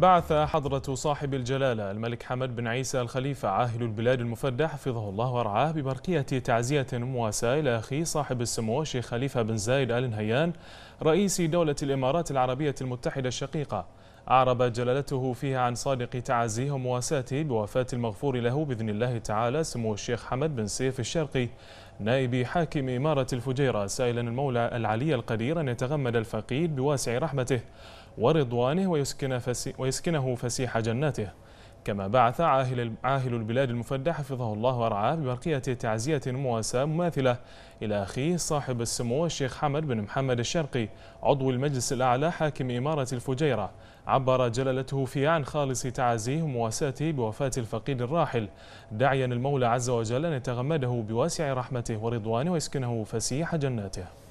بعث حضرة صاحب الجلالة الملك حمد بن عيسى الخليفة عاهل البلاد المفدى حفظه الله ورعاه ببرقية تعزية مواساة إلى أخي صاحب السمو الشيخ خليفة بن زايد آل نهيان رئيس دولة الإمارات العربية المتحدة الشقيقة أعرب جلالته فيها عن صادق تعازيه ومواساته بوفاة المغفور له بإذن الله تعالى سمو الشيخ حمد بن سيف الشرقي نائب حاكم إمارة الفجيرة سائلا المولى العلي القدير أن يتغمد الفقيد بواسع رحمته ورضوانه ويسكن فسي ويسكنه فسيح جناته كما بعث عاهل, عاهل البلاد المفدى حفظه الله ورعاه ببرقية تعزية مواساة مماثلة إلى أخيه صاحب السمو الشيخ حمد بن محمد الشرقي عضو المجلس الأعلى حاكم إمارة الفجيرة عبر جلالته فيه عن خالص تعازيه ومواساته بوفاة الفقيد الراحل داعيا المولى عز وجل أن يتغمده بواسع رحمته ورضوانه ويسكنه فسيح جناته